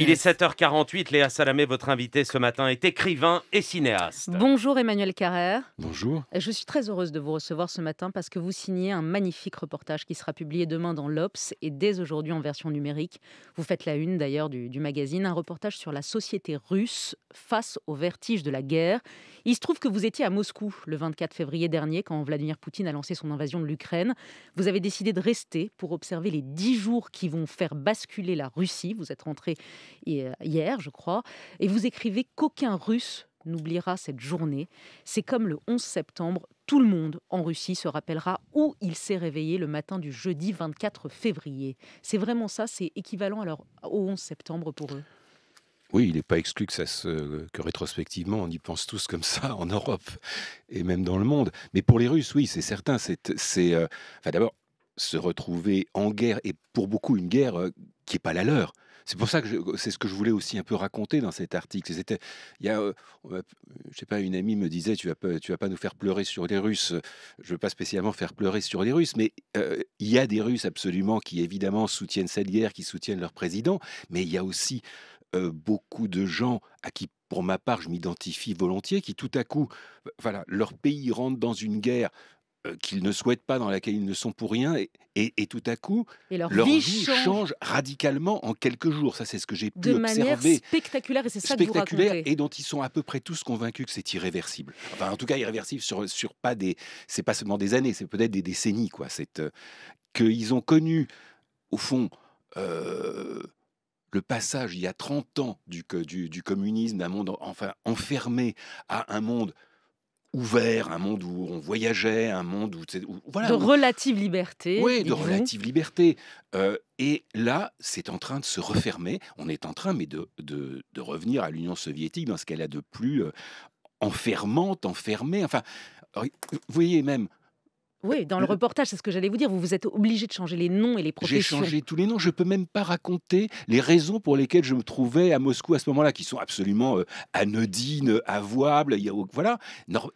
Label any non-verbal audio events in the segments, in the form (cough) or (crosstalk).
Il est 7h48, Léa Salamé, votre invité ce matin est écrivain et cinéaste. Bonjour Emmanuel Carrère. Bonjour. Je suis très heureuse de vous recevoir ce matin parce que vous signez un magnifique reportage qui sera publié demain dans l'Obs et dès aujourd'hui en version numérique. Vous faites la une d'ailleurs du, du, magazine, un reportage sur la société russe face au vertige de la guerre. Il se trouve que vous étiez à Moscou le 24 février dernier quand Vladimir Poutine a lancé son invasion de l'Ukraine. Vous avez décidé de rester pour observer les dix jours qui vont faire basculer la Russie. Vous êtes rentré euh, hier, je crois, et vous écrivez qu'aucun Russe n'oubliera cette journée. C'est comme le 11 septembre, tout le monde en Russie se rappellera où il s'est réveillé le matin du jeudi 24 février. C'est vraiment ça, c'est équivalent alors au 11 septembre pour eux. Oui, il n'est pas exclu que, ça que rétrospectivement, on y pense tous comme ça en Europe et même dans le monde. Mais pour les Russes, oui, c'est certain. C'est, c'est euh, d'abord se retrouver en guerre et pour beaucoup une guerre euh, qui n'est pas la leur. C'est pour ça que c'est ce que je voulais aussi un peu raconter dans cet article. C'était, il y a, euh, je sais pas, une amie me disait, tu vas tu vas pas nous faire pleurer sur les Russes. Je veux pas spécialement faire pleurer sur les Russes, mais euh, il y a des Russes absolument qui évidemment soutiennent cette guerre, qui soutiennent leur président, mais il y a aussi euh, beaucoup de gens à qui pour ma part, je m'identifie volontiers, qui tout à coup, voilà, leur pays rentre dans une guerre euh, qu'ils ne souhaitent pas, dans laquelle ils ne sont pour rien, et, tout à coup, leur, vie, change. radicalement en quelques jours. Ça, c'est ce que j'ai pu observer. spectaculaire, et c'est ça spectaculaire, que et dont ils sont à peu près tous convaincus que c'est irréversible. Enfin, en tout cas, irréversible sur, sur pas des, c'est pas seulement des années, c'est peut-être des décennies, quoi. C'est que euh, qu'ils ont connu, au fond. Euh, le passage il y a 30 ans du, du, du communisme d'un monde enfin enfermé à un monde ouvert, un monde où on voyageait, un monde où, voilà, de relative liberté. Oui, de relative liberté. Euh, et là, c'est en train de se refermer. On est en train, mais de, de, revenir à l'Union soviétique dans ce qu'elle a de plus euh, enfermante, enfermée. Enfin, vous voyez même oui, dans le, euh, reportage, c'est ce que j'allais vous dire. Vous vous êtes obligé de changer les noms et les professions. J'ai changé tous les noms. Je peux même pas raconter les raisons pour lesquelles je me trouvais à Moscou à ce moment-là, qui sont absolument euh, anodines, avouables. Voilà.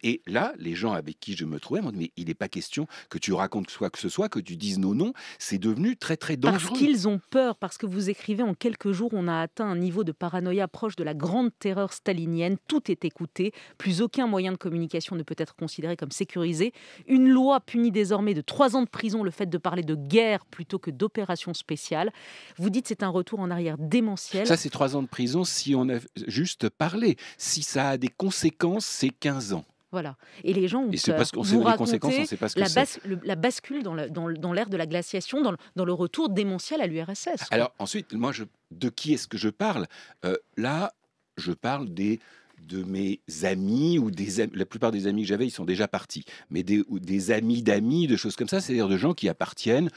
Et là, les gens avec qui je me trouvais Mais il n'est pas question que tu racontes quoi que ce soit, que tu dises nos noms. C'est devenu très, très dangereux. Parce qu'ils ont peur, parce que vous écrivez en quelques jours, on a atteint un niveau de paranoïa proche de la grande terreur stalinienne. Tout est écouté. Plus aucun moyen de communication ne peut être considéré comme sécurisé. Une loi Unis désormais de trois ans de prison le fait de parler de guerre plutôt que d'opération spéciale. Vous dites c'est un retour en arrière démentiel. Ça, c'est trois ans de prison si on a juste parlé. Si ça a des conséquences, c'est 15 ans. Voilà. Et les gens ont et c'est Parce qu'on vous les conséquences, on sait pas ce que la, la bascule dans l'ère de la glaciation, dans, le retour démentiel à l'URSS. Alors ensuite, moi, je, de qui est-ce que je parle euh, Là, je parle des de mes amis ou des la plupart des amis que j'avais, ils sont déjà partis, mais des, des amis d'amis, de choses comme ça, c'est-à-dire de gens qui appartiennent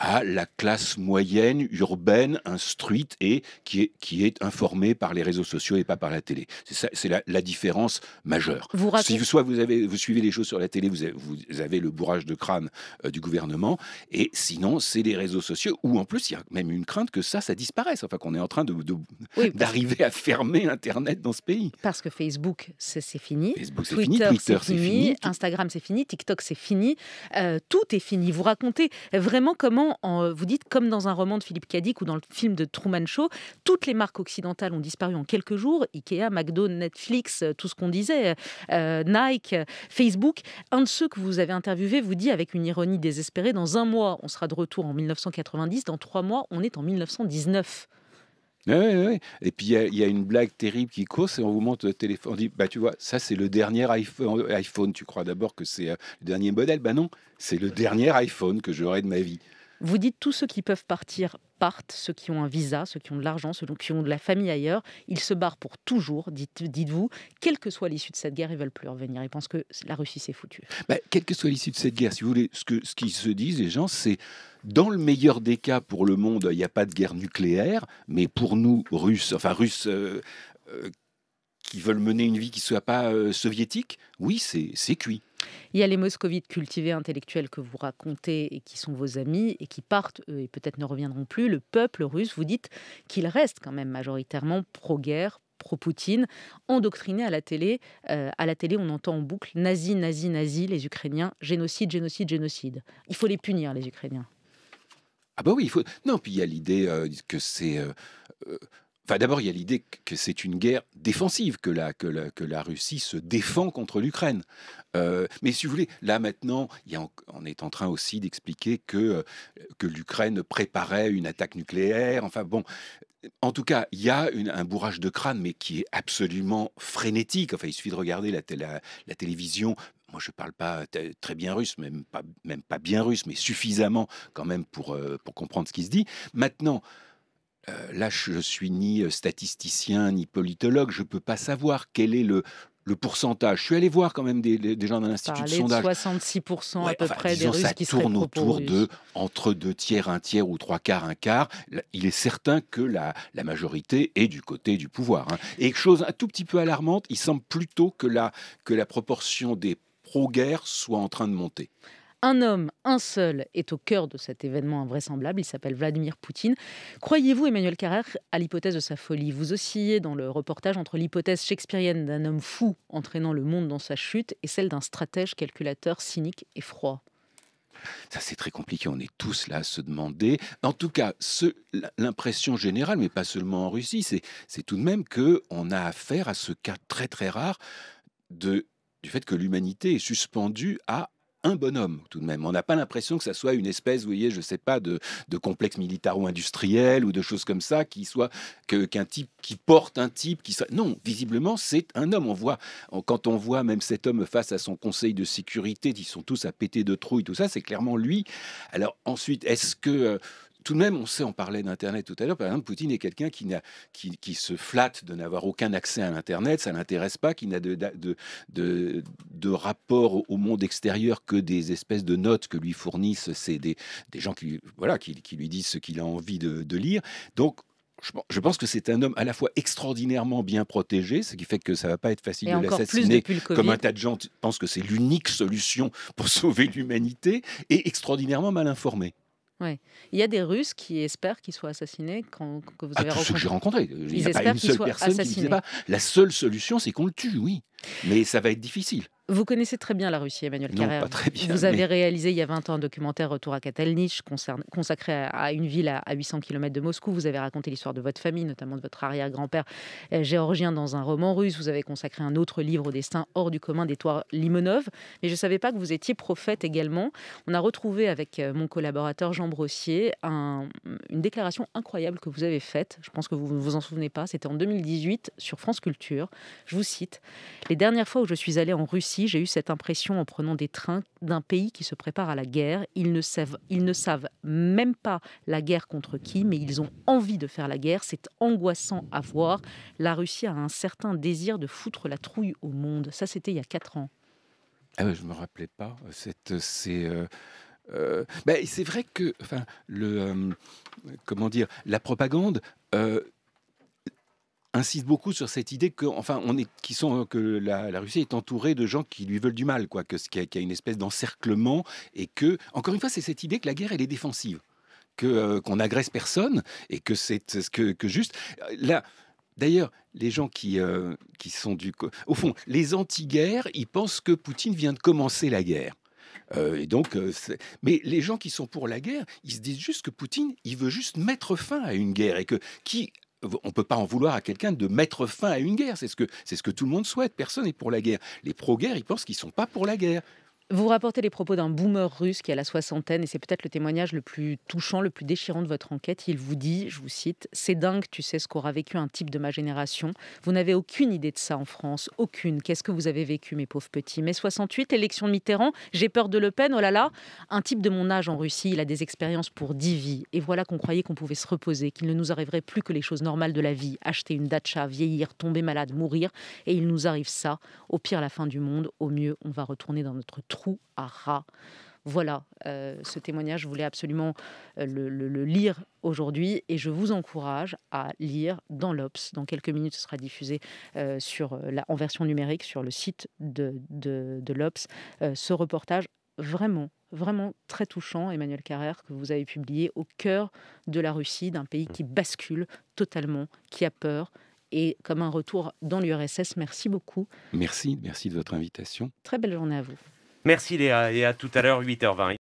à la classe moyenne, urbaine, instruite et qui est, qui est informée par les réseaux sociaux et pas par la télé. C'est la, la, différence majeure. Vous si soit vous, avez, vous suivez les choses sur la télé, vous avez, vous avez le bourrage de crâne euh, du gouvernement, et sinon, c'est les réseaux sociaux, où en plus, il y a même une crainte que ça, ça disparaisse. Enfin, qu'on est en train d'arriver de, (laughs) d'arriver à fermer Internet dans ce pays. Parce que Facebook, c'est fini. Facebook, c'est fini. Twitter, c'est fini. Instagram, c'est fini. TikTok, c'est fini. Euh, tout est fini. Vous racontez vraiment comment euh, vous dites, comme dans un roman de Philippe Cadic ou dans le film de Truman Show, toutes les marques occidentales ont disparu en quelques jours. Ikea, McDo, Netflix, euh, tout ce qu'on disait, euh, Nike, Facebook. Un de ceux que vous avez interviewé vous dit avec une ironie désespérée, dans un mois, on sera de retour en 1990, dans trois mois, on est en 1919. Oui, oui, oui. Et puis il y, a une blague terrible qui cause et on vous montre le téléphone, on dit bah tu vois ça c'est le dernier iPhone, iPhone tu crois d'abord que c'est le dernier modèle, bah non c'est le dernier iPhone que j'aurai de ma vie. Vous dites tous ceux qui peuvent partir partent, ceux qui ont un visa, ceux qui ont de l'argent, ceux qui ont de la famille ailleurs, ils se barrent pour toujours, dites, vous quelle que soit l'issue de cette guerre, ils veulent plus revenir. Ils pensent que la Russie s'est foutue. Bah, quelle que soit l'issue de cette guerre, si vous voulez, ce, qu'ils se disent, les gens, c'est dans le meilleur des cas pour le monde, il n'y a pas de guerre nucléaire, mais pour nous, Russes, enfin Russes. Euh, euh, qui veulent mener une vie qui ne soit pas euh, soviétique, oui, c'est cuit. Il y a les moscovites cultivés intellectuels que vous racontez et qui sont vos amis et qui partent euh, et peut-être ne reviendront plus. Le peuple russe, vous dites qu'il reste quand même majoritairement pro-guerre, pro-Poutine, endoctriné à la télé. Euh, à la télé, on entend en boucle nazi, nazi, nazi, les Ukrainiens, génocide, génocide, génocide. Il faut les punir, les Ukrainiens. Ah bah oui, il faut. Non, puis il y a l'idée que c'est d'abord, il y a l'idée que c'est une guerre défensive, que la, que que la Russie se défend contre l'Ukraine. Euh, mais si vous voulez, là maintenant, il on est en train aussi d'expliquer que, euh, que l'Ukraine préparait une attaque nucléaire. Enfin bon, en tout cas, il y a un bourrage de crâne, mais qui est absolument frénétique. Enfin, il suffit de regarder la, télévision. Moi, je ne parle pas très bien russe, même pas, même pas bien russe, mais suffisamment quand même pour, euh, pour comprendre ce qui se dit. Maintenant, euh, là, je suis ni euh, statisticien ni politologue, je ne peux pas savoir quel est le, le pourcentage. Je suis allé voir quand même des, gens d'un institut de sondage. 66% à peu près des Russes ça qui tourne autour de entre deux tiers, un tiers ou trois quarts, un quart. Il est certain que la, la majorité est du côté du pouvoir. Hein. Et chose un tout petit peu alarmante, il semble plutôt que la, que la proportion des pro-guerre soit en train de monter. Un homme, un seul, est au cœur de cet événement invraisemblable. Il s'appelle Vladimir Poutine. Croyez-vous, Emmanuel Carrère, à l'hypothèse de sa folie Vous oscillez dans le reportage entre l'hypothèse shakespearienne d'un homme fou entraînant le monde dans sa chute et celle d'un stratège calculateur cynique et froid. Ça, c'est très compliqué. On est tous là à se demander. En tout cas, l'impression générale, mais pas seulement en Russie, c'est tout de même qu'on a affaire à ce cas très très rare de, du fait que l'humanité est suspendue à un bonhomme tout de même. On n'a pas l'impression que ça soit une espèce, vous voyez, je sais pas, de, de complexe militaro-industriel ou de choses comme ça, qui soit qu'un type qui porte un type qui soit... non, visiblement c'est un homme. On voit quand on voit même cet homme face à son conseil de sécurité, ils sont tous à péter de trouille, tout ça, c'est clairement lui. Alors ensuite, est-ce que euh, tout de même, on sait, en parlait d'Internet tout à l'heure, par exemple, Poutine est quelqu'un qui, se flatte de n'avoir aucun accès à l'Internet, ça l'intéresse pas, qui n'a de, de, rapport au monde extérieur que des espèces de notes que lui fournissent ces des, gens qui, voilà, qui, lui disent ce qu'il a envie de, lire. Donc, je pense que c'est un homme à la fois extraordinairement bien protégé, ce qui fait que ça va pas être facile de l'assassiner, comme un tas de gens pensent que c'est l'unique solution pour (laughs) sauver l'humanité, et extraordinairement mal informé. Ouais. Il y a des Russes qui espèrent qu'ils soient assassinés quand que vous ah, avez ah, rencontré. que j'ai rencontré. Il n'y a pas une seule personne qui ne pas. La seule solution, c'est qu'on le tue, oui. Mais ça va être difficile. Vous connaissez très bien la Russie, Emmanuel Carrère. Pas très bien, vous avez réalisé il y a 20 ans un documentaire Retour à Katalnich consacré à une ville à 800 km de Moscou. Vous avez raconté l'histoire de votre famille, notamment de votre arrière-grand-père euh, géorgien dans un roman russe. Vous avez consacré un autre livre au destin hors du commun d'Étoile Limonov. Mais je ne savais pas que vous étiez prophète également. On a retrouvé avec euh, mon collaborateur Jean Brossier une déclaration incroyable que vous avez faite. Je pense que vous ne vous en souvenez pas. C'était en 2018 sur France Culture. Je vous cite Les dernières fois où je suis allé en Russie, j'ai eu cette impression en prenant des trains d'un pays qui se prépare à la guerre. Ils ne savent, ils ne savent même pas la guerre contre qui, mais ils ont envie de faire la guerre. C'est angoissant à voir. La Russie a un certain désir de foutre la trouille au monde. Ça, c'était il y a quatre ans. Ah je ne me rappelais pas. C'est euh, euh ben, vrai que enfin, le, euh, comment dire, la propagande euh, insiste beaucoup sur cette idée que, enfin, on est, qui sont, hein, que la, Russie est entourée de gens qui lui veulent du mal, quoi, que ce qu'il y, a une espèce d'encerclement et que, encore une fois, c'est cette idée que la guerre elle est défensive, que euh, qu'on n'agresse personne et que c'est ce que, que juste euh, là. D'ailleurs, les gens qui, euh, qui sont du... Au fond, les anti-guerres, ils pensent que Poutine vient de commencer la guerre. et donc, mais les gens qui sont pour la guerre, ils se disent juste que Poutine, il veut juste mettre fin à une guerre et que qui on ne peut pas en vouloir à quelqu'un de mettre fin à une guerre. C'est ce, que, c'est ce que tout le monde souhaite. Personne n'est pour la guerre. Les pro-guerre, ils pensent qu'ils ne sont pas pour la guerre. Vous rapportez les propos d'un boomer russe qui a la soixantaine, et c'est peut-être le témoignage le plus touchant, le plus déchirant de votre enquête. Il vous dit, je vous cite, C'est dingue, tu sais ce qu'aura vécu un type de ma génération. Vous n'avez aucune idée de ça en France, aucune. Qu'est-ce que vous avez vécu, mes pauvres petits Mai 68, élection de Mitterrand, j'ai peur de Le Pen, oh là là. Un type de mon âge en Russie, il a des expériences pour dix vies. Et voilà qu'on croyait qu'on pouvait se reposer, qu'il ne nous arriverait plus que les choses normales de la vie acheter une datcha, vieillir, tomber malade, mourir. Et il nous arrive ça. Au pire, la fin du monde. Au mieux, on va retourner dans notre trou trou Voilà, euh, ce témoignage, je voulais absolument euh, le, lire aujourd'hui et je vous encourage à lire dans l'Obs. Dans quelques minutes, ce sera diffusé euh, en version numérique sur le site de, de, l'Obs. ce reportage vraiment, vraiment très touchant, Emmanuel Carrère, que vous avez publié au cœur de la Russie, d'un pays qui bascule totalement, qui a peur, et comme un retour dans l'URSS. Merci beaucoup. Merci, merci de votre invitation. Très belle journée à vous. Merci Léa et à tout à l'heure 8h20.